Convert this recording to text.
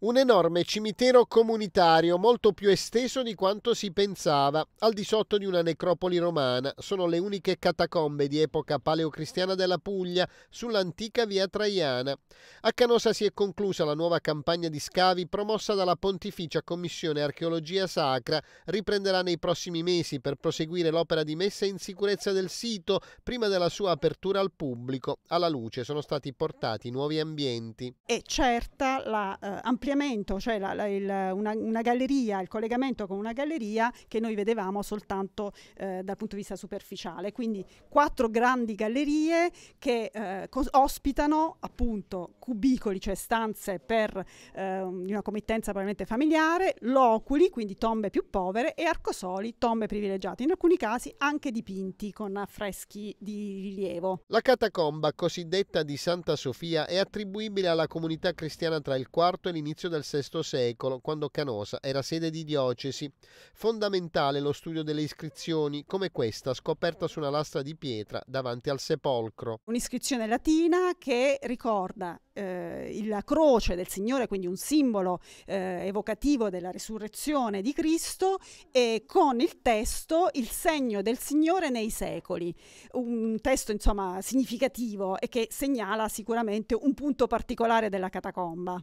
Un enorme cimitero comunitario, molto più esteso di quanto si pensava, al di sotto di una necropoli romana, sono le uniche catacombe di epoca paleocristiana della Puglia sull'antica via Traiana. A Canosa si è conclusa la nuova campagna di scavi promossa dalla Pontificia Commissione Archeologia Sacra, riprenderà nei prossimi mesi per proseguire l'opera di messa in sicurezza del sito prima della sua apertura al pubblico. Alla luce sono stati portati nuovi ambienti. È certa la eh, l'ampliamento, cioè la, la, il, una, una, galleria, il collegamento con una galleria che noi vedevamo soltanto eh, dal punto di vista superficiale. Quindi quattro grandi gallerie che eh, ospitano appunto cubicoli, cioè stanze per eh, una committenza probabilmente familiare, loculi, quindi tombe più povere, e arcosoli, tombe privilegiate, in alcuni casi anche dipinti con affreschi di rilievo. La catacomba cosiddetta di Santa Sofia è attribuibile alla comunità cristiana tra il IV e l'inizio all'inizio del VI secolo, quando Canosa era sede di diocesi. Fondamentale lo studio delle iscrizioni, come questa scoperta su una lastra di pietra davanti al sepolcro. Un'iscrizione latina che ricorda eh, la croce del Signore, quindi un simbolo eh, evocativo della risurrezione di Cristo, e con il testo Il segno del Signore nei secoli. Un testo insomma significativo e che segnala sicuramente un punto particolare della catacomba.